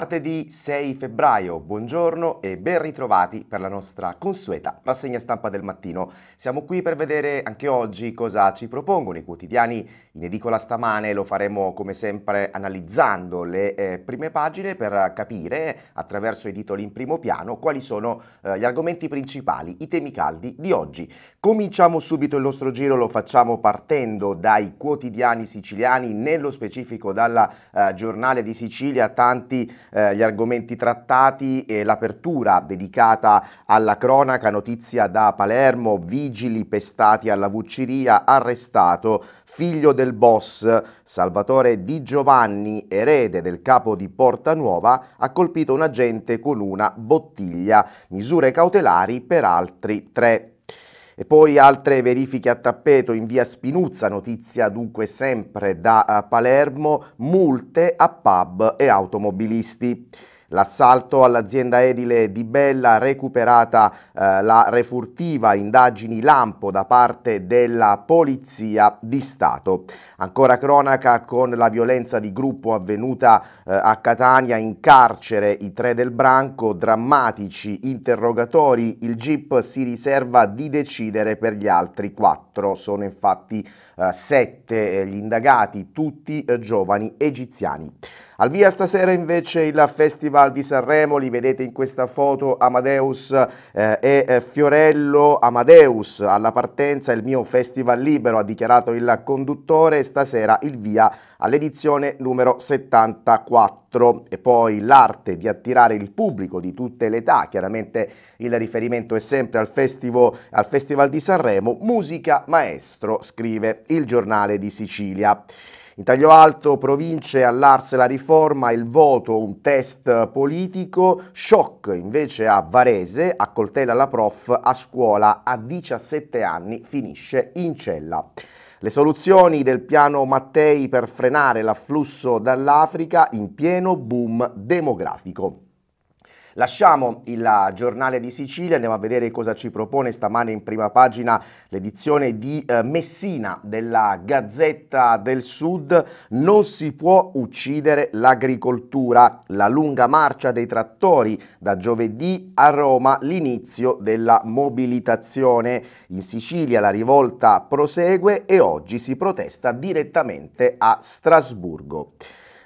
martedì 6 febbraio. Buongiorno e ben ritrovati per la nostra consueta rassegna stampa del mattino. Siamo qui per vedere anche oggi cosa ci propongono i quotidiani in edicola stamane. Lo faremo come sempre analizzando le eh, prime pagine per capire attraverso i titoli in primo piano quali sono eh, gli argomenti principali, i temi caldi di oggi. Cominciamo subito il nostro giro, lo facciamo partendo dai quotidiani siciliani, nello specifico dalla eh, giornale di Sicilia, tanti eh, gli argomenti trattati e l'apertura dedicata alla cronaca, notizia da Palermo, vigili pestati alla Vucciria, arrestato figlio del boss Salvatore Di Giovanni, erede del capo di Porta Nuova, ha colpito un agente con una bottiglia, misure cautelari per altri tre. E poi altre verifiche a tappeto in via Spinuzza, notizia dunque sempre da eh, Palermo, multe a pub e automobilisti. L'assalto all'azienda edile di Bella, recuperata eh, la refurtiva indagini lampo da parte della Polizia di Stato. Ancora cronaca con la violenza di gruppo avvenuta eh, a Catania in carcere, i tre del branco, drammatici interrogatori, il GIP si riserva di decidere per gli altri quattro, sono infatti eh, sette eh, gli indagati, tutti eh, giovani egiziani. Al via stasera invece il Festival di Sanremo, li vedete in questa foto Amadeus eh, e eh, Fiorello. Amadeus alla partenza, il mio festival libero, ha dichiarato il conduttore, stasera il via all'edizione numero 74 e poi l'arte di attirare il pubblico di tutte le età, chiaramente il riferimento è sempre al, festivo, al Festival di Sanremo, musica maestro, scrive il giornale di Sicilia. In taglio alto, province, all'Arse la riforma, il voto, un test politico, shock invece a Varese, accoltella la prof a scuola a 17 anni, finisce in cella. Le soluzioni del piano Mattei per frenare l'afflusso dall'Africa in pieno boom demografico. Lasciamo il giornale di Sicilia, andiamo a vedere cosa ci propone stamane in prima pagina l'edizione di eh, Messina della Gazzetta del Sud. Non si può uccidere l'agricoltura, la lunga marcia dei trattori da giovedì a Roma, l'inizio della mobilitazione. In Sicilia la rivolta prosegue e oggi si protesta direttamente a Strasburgo.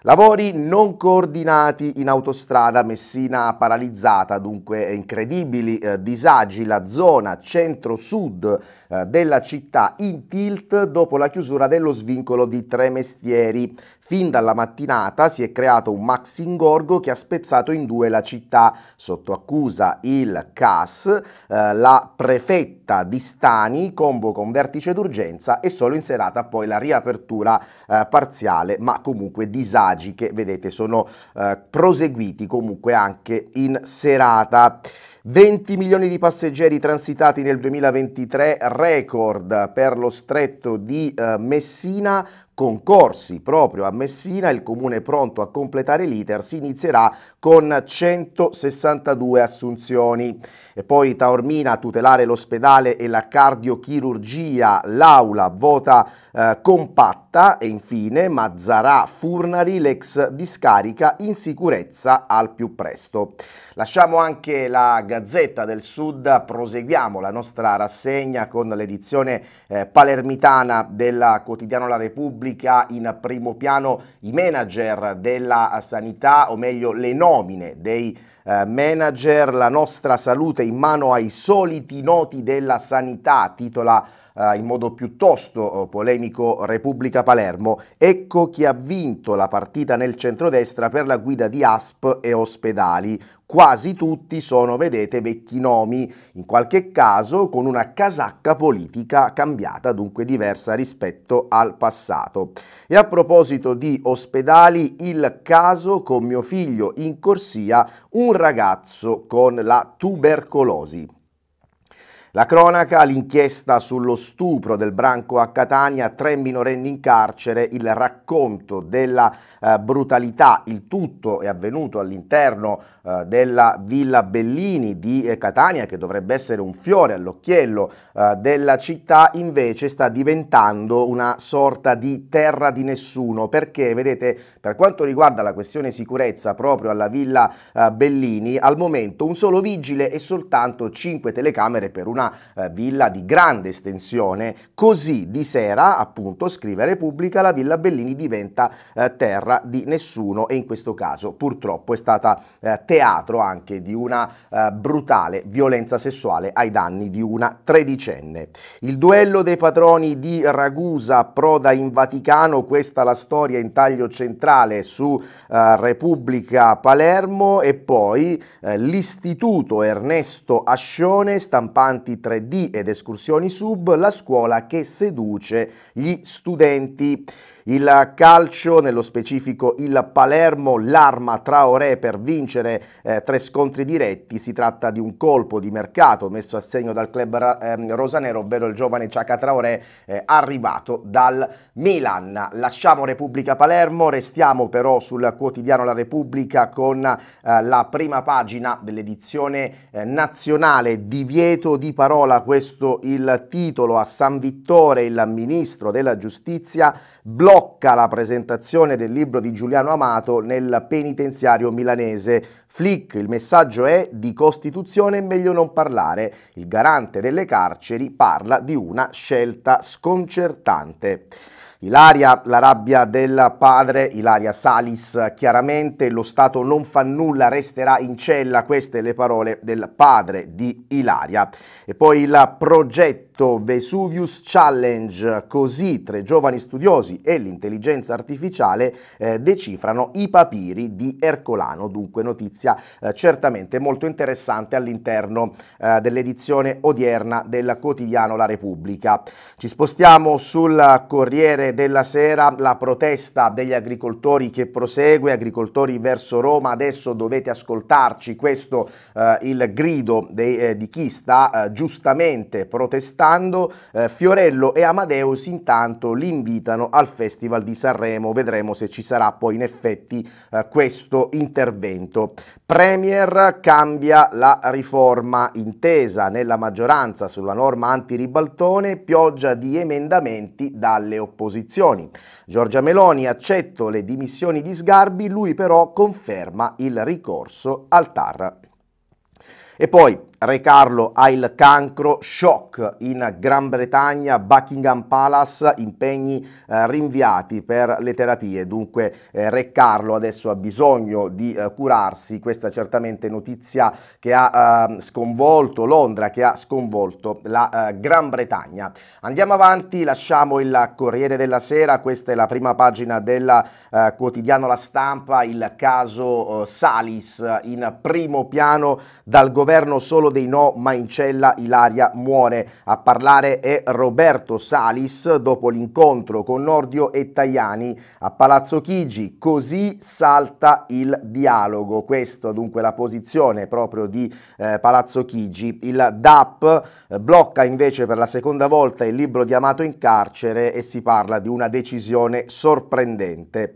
Lavori non coordinati in autostrada, Messina paralizzata, dunque incredibili eh, disagi, la zona centro-sud eh, della città in tilt dopo la chiusura dello svincolo di Tremestieri. Fin dalla mattinata si è creato un max ingorgo che ha spezzato in due la città, sotto accusa il CAS, eh, la prefetta di Stani convoca un vertice d'urgenza e solo in serata poi la riapertura eh, parziale, ma comunque disagi sondaggi che vedete sono eh, proseguiti comunque anche in serata. 20 milioni di passeggeri transitati nel 2023, record per lo stretto di eh, Messina, concorsi proprio a Messina, il comune pronto a completare l'iter si inizierà con 162 assunzioni. E poi Taormina a tutelare l'ospedale e la cardiochirurgia, l'aula vota eh, compatta e infine Mazzarà Furnari l'ex discarica in sicurezza al più presto. Lasciamo anche la Gazzetta del Sud, proseguiamo la nostra rassegna con l'edizione eh, palermitana del quotidiano La Repubblica pubblica in primo piano i manager della sanità, o meglio le nomine dei eh, manager, la nostra salute in mano ai soliti noti della sanità, titola eh, in modo piuttosto eh, polemico Repubblica Palermo. Ecco chi ha vinto la partita nel centrodestra per la guida di ASP e ospedali. Quasi tutti sono, vedete, vecchi nomi, in qualche caso con una casacca politica cambiata, dunque diversa rispetto al passato. E a proposito di ospedali, il caso con mio figlio in corsia, un ragazzo con la tubercolosi. La cronaca, l'inchiesta sullo stupro del branco a Catania, tre minorenni in carcere, il racconto della eh, brutalità, il tutto è avvenuto all'interno eh, della Villa Bellini di eh, Catania, che dovrebbe essere un fiore all'occhiello eh, della città, invece sta diventando una sorta di terra di nessuno, perché vedete, per quanto riguarda la questione sicurezza proprio alla Villa Bellini, al momento un solo vigile e soltanto 5 telecamere per una villa di grande estensione, così di sera, appunto, scrive Repubblica, la Villa Bellini diventa terra di nessuno e in questo caso purtroppo è stata eh, teatro anche di una eh, brutale violenza sessuale ai danni di una tredicenne. Il duello dei patroni di Ragusa proda in Vaticano, questa la storia in taglio centrale su eh, Repubblica Palermo e poi eh, l'istituto Ernesto Ascione, stampanti 3D ed escursioni sub, la scuola che seduce gli studenti. Il calcio, nello specifico il Palermo, l'arma Traoré per vincere eh, tre scontri diretti, si tratta di un colpo di mercato messo a segno dal club eh, rosanero, ovvero il giovane Ciaca Traoré eh, arrivato dal Milan. Lasciamo Repubblica Palermo, restiamo però sul quotidiano La Repubblica con eh, la prima pagina dell'edizione eh, nazionale, divieto di parola, questo il titolo a San Vittore, il ministro della giustizia, blocca blocca la presentazione del libro di Giuliano Amato nel penitenziario milanese. Flick, il messaggio è di Costituzione è meglio non parlare. Il garante delle carceri parla di una scelta sconcertante. Ilaria, la rabbia del padre, Ilaria Salis, chiaramente lo Stato non fa nulla, resterà in cella, queste le parole del padre di Ilaria. E poi il progetto Vesuvius Challenge, così tre giovani studiosi e l'intelligenza artificiale eh, decifrano i papiri di Ercolano, dunque notizia eh, certamente molto interessante all'interno eh, dell'edizione odierna del quotidiano La Repubblica. Ci spostiamo sul Corriere della sera la protesta degli agricoltori che prosegue, agricoltori verso Roma, adesso dovete ascoltarci, questo eh, il grido dei, eh, di chi sta eh, giustamente protestando, eh, Fiorello e Amadeus intanto li invitano al Festival di Sanremo, vedremo se ci sarà poi in effetti eh, questo intervento. Premier cambia la riforma intesa nella maggioranza sulla norma antiribaltone, pioggia di emendamenti dalle opposizioni opposizioni. Giorgia Meloni accetta le dimissioni di Sgarbi, lui però conferma il ricorso al TAR. E poi Recarlo ha il cancro, shock in Gran Bretagna, Buckingham Palace, impegni eh, rinviati per le terapie. Dunque eh, Re Carlo adesso ha bisogno di eh, curarsi, questa è certamente notizia che ha ehm, sconvolto Londra, che ha sconvolto la eh, Gran Bretagna. Andiamo avanti, lasciamo il Corriere della Sera, questa è la prima pagina del eh, quotidiano La Stampa, il caso eh, Salis in primo piano dal governo solo dei no ma in cella Ilaria muore. A parlare è Roberto Salis dopo l'incontro con Nordio e Tajani a Palazzo Chigi. Così salta il dialogo. Questa dunque la posizione proprio di eh, Palazzo Chigi. Il DAP eh, blocca invece per la seconda volta il libro di Amato in carcere e si parla di una decisione sorprendente.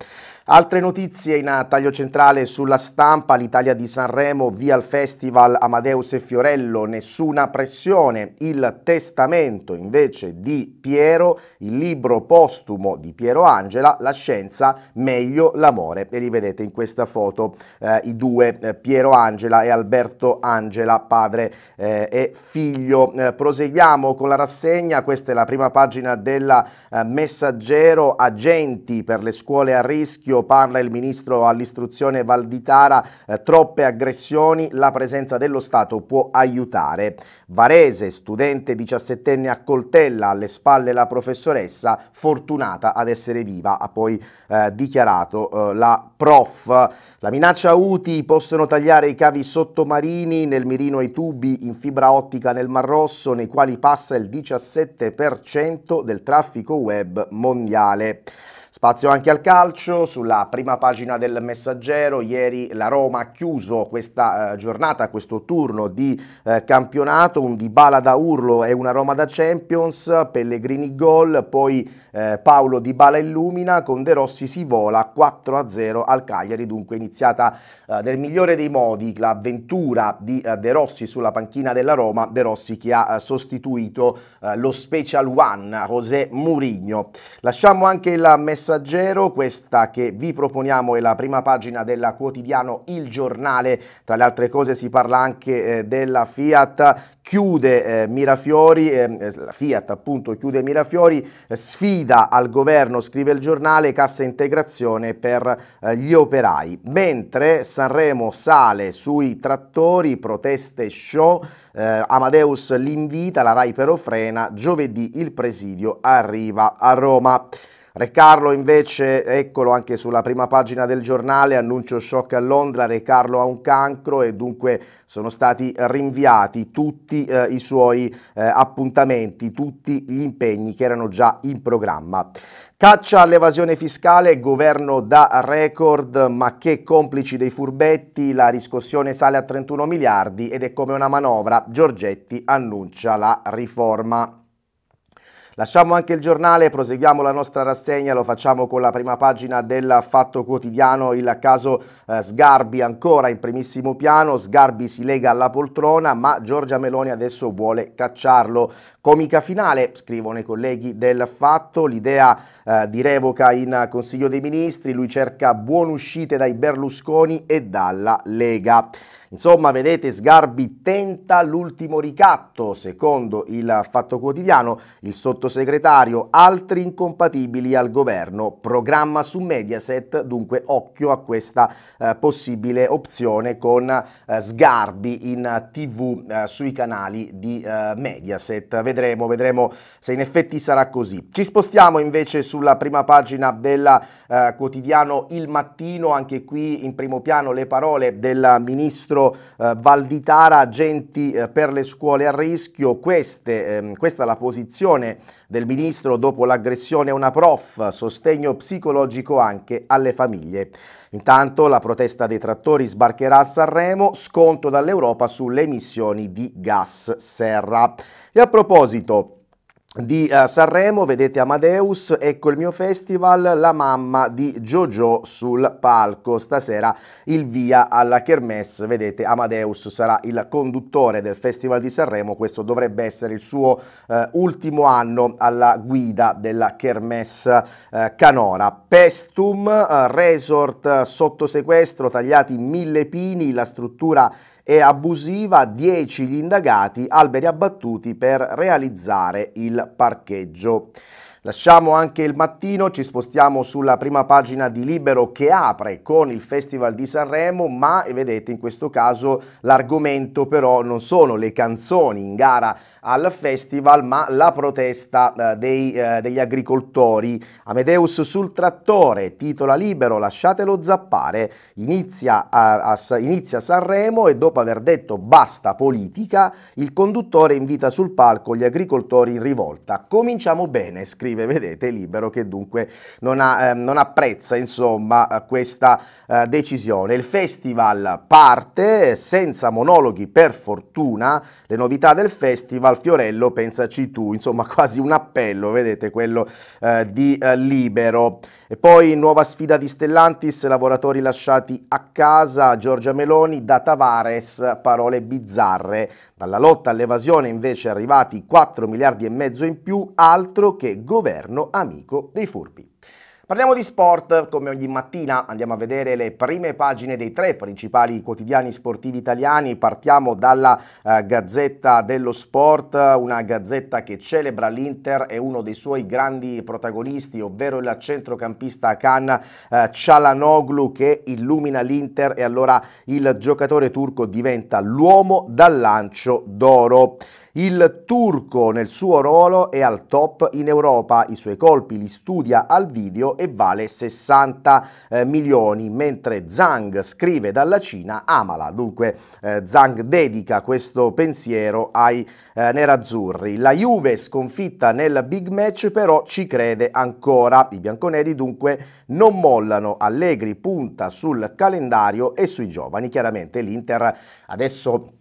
Altre notizie in taglio centrale sulla stampa, l'Italia di Sanremo via il festival Amadeus e Fiorello Fiorello nessuna pressione, il testamento invece di Piero, il libro postumo di Piero Angela, la scienza meglio l'amore. E li vedete in questa foto eh, i due, eh, Piero Angela e Alberto Angela, padre eh, e figlio. Eh, proseguiamo con la rassegna, questa è la prima pagina della eh, Messaggero, agenti per le scuole a rischio, parla il ministro all'istruzione Valditara, eh, troppe aggressioni, la presenza dello Stato può aiutare. Varese, studente 17enne a coltella alle spalle la professoressa, fortunata ad essere viva, ha poi eh, dichiarato eh, la prof. La minaccia UTI possono tagliare i cavi sottomarini nel mirino ai tubi in fibra ottica nel Mar Rosso, nei quali passa il 17% del traffico web mondiale. Spazio anche al calcio, sulla prima pagina del Messaggero, ieri la Roma ha chiuso questa eh, giornata, questo turno di eh, campionato, un Dybala da urlo e una Roma da Champions, Pellegrini gol, poi eh, Paolo Dybala illumina, con De Rossi si vola 4-0 al Cagliari, dunque iniziata nel eh, migliore dei modi l'avventura di eh, De Rossi sulla panchina della Roma, De Rossi che ha eh, sostituito lo special one José Mourinho. Lasciamo anche il messaggero Messaggero, questa che vi proponiamo è la prima pagina del quotidiano Il Giornale, tra le altre cose si parla anche eh, della Fiat chiude eh, Mirafiori, ehm, eh, Fiat appunto chiude Mirafiori, eh, sfida al governo, scrive il giornale, cassa integrazione per eh, gli operai. Mentre Sanremo sale sui trattori, proteste show, eh, Amadeus l'invita, la Rai però frena, giovedì il presidio arriva a Roma. Re Carlo invece, eccolo anche sulla prima pagina del giornale, annuncio shock a Londra, Re Carlo ha un cancro e dunque sono stati rinviati tutti eh, i suoi eh, appuntamenti, tutti gli impegni che erano già in programma. Caccia all'evasione fiscale, governo da record, ma che complici dei furbetti, la riscossione sale a 31 miliardi ed è come una manovra, Giorgetti annuncia la riforma. Lasciamo anche il giornale, proseguiamo la nostra rassegna, lo facciamo con la prima pagina del Fatto Quotidiano, il caso eh, Sgarbi ancora in primissimo piano, Sgarbi si lega alla poltrona ma Giorgia Meloni adesso vuole cacciarlo. Comica finale, scrivono i colleghi del Fatto, l'idea eh, di revoca in Consiglio dei Ministri, lui cerca buone uscite dai Berlusconi e dalla Lega. Insomma, vedete, Sgarbi tenta l'ultimo ricatto, secondo il Fatto Quotidiano, il sottosegretario, altri incompatibili al governo, programma su Mediaset, dunque occhio a questa eh, possibile opzione con eh, Sgarbi in tv eh, sui canali di eh, Mediaset. Vedremo, vedremo se in effetti sarà così. Ci spostiamo invece sulla prima pagina del eh, quotidiano Il Mattino, anche qui in primo piano le parole del ministro ministro eh, Valditara, agenti eh, per le scuole a rischio. Queste, ehm, questa è la posizione del ministro dopo l'aggressione a una prof, sostegno psicologico anche alle famiglie. Intanto la protesta dei trattori sbarcherà a Sanremo, sconto dall'Europa sulle emissioni di gas serra. E a proposito, di eh, Sanremo, vedete Amadeus, ecco il mio festival, la mamma di Jojo sul palco. Stasera il via alla Kermesse, vedete Amadeus sarà il conduttore del Festival di Sanremo, questo dovrebbe essere il suo uh, ultimo anno alla guida della Kermesse uh, Canora. Pestum, resort sotto sequestro, tagliati mille pini, la struttura e abusiva 10 gli indagati, alberi abbattuti per realizzare il parcheggio. Lasciamo anche il mattino, ci spostiamo sulla prima pagina di Libero che apre con il Festival di Sanremo, ma vedete in questo caso l'argomento però non sono le canzoni in gara al festival, ma la protesta eh, dei, eh, degli agricoltori. Amedeus sul trattore, titola libero, lasciatelo zappare, inizia, a, a, inizia Sanremo e dopo aver detto basta politica, il conduttore invita sul palco gli agricoltori in rivolta. Cominciamo bene, scrive, vedete, libero che dunque non, ha, eh, non apprezza insomma questa eh, decisione. Il festival parte senza monologhi per fortuna, le novità del festival al Fiorello, pensaci tu, insomma quasi un appello, vedete quello eh, di eh, Libero. E poi nuova sfida di Stellantis, lavoratori lasciati a casa, Giorgia Meloni, da Tavares, parole bizzarre. Dalla lotta all'evasione invece arrivati 4 miliardi e mezzo in più, altro che governo amico dei furbi. Parliamo di sport, come ogni mattina andiamo a vedere le prime pagine dei tre principali quotidiani sportivi italiani, partiamo dalla eh, Gazzetta dello Sport, una gazzetta che celebra l'Inter e uno dei suoi grandi protagonisti, ovvero il centrocampista Khan eh, Cialanoglu che illumina l'Inter e allora il giocatore turco diventa l'uomo dal lancio d'oro. Il turco nel suo ruolo è al top in Europa, i suoi colpi li studia al video e vale 60 eh, milioni, mentre Zhang scrive dalla Cina Amala, dunque eh, Zhang dedica questo pensiero ai eh, nerazzurri. La Juve sconfitta nel big match però ci crede ancora, i bianconeri dunque non mollano, Allegri punta sul calendario e sui giovani, chiaramente l'Inter adesso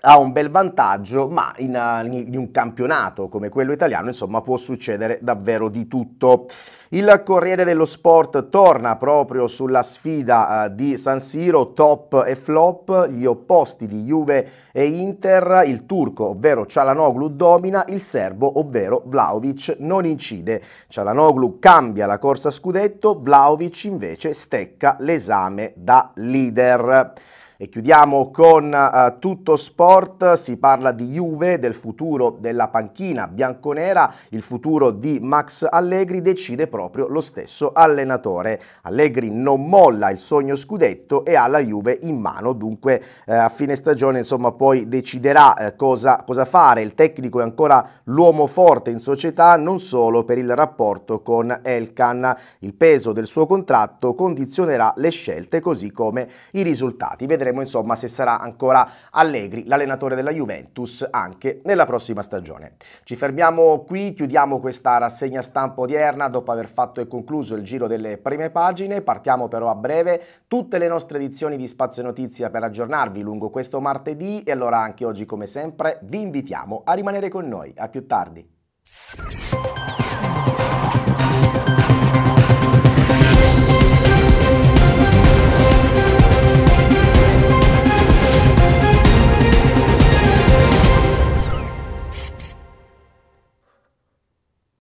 ha un bel vantaggio, ma in, eh, in, un campionato come quello italiano, insomma, può succedere davvero di tutto. Il Corriere dello Sport torna proprio sulla sfida uh, di San Siro, top e flop, gli opposti di Juve e Inter, il turco ovvero Cialanoglu domina, il serbo ovvero Vlaovic non incide. Cialanoglu cambia la corsa a scudetto, Vlaovic invece stecca l'esame da leader. E chiudiamo con uh, tutto sport, si parla di Juve, del futuro della panchina bianconera, il futuro di Max Allegri decide proprio lo stesso allenatore. Allegri non molla il sogno scudetto e ha la Juve in mano, dunque uh, a fine stagione insomma poi deciderà uh, cosa, cosa fare, il tecnico è ancora l'uomo forte in società non solo per il rapporto con Elkan, il peso del suo contratto condizionerà le scelte così come i risultati. Vedremo vedremo insomma se sarà ancora Allegri l'allenatore della Juventus anche nella prossima stagione. Ci fermiamo qui, chiudiamo questa rassegna stampa odierna dopo aver fatto e concluso il giro delle prime pagine, partiamo però a breve tutte le nostre edizioni di Spazio Notizia per aggiornarvi lungo questo martedì e allora anche oggi come sempre vi invitiamo a rimanere con noi, a più tardi.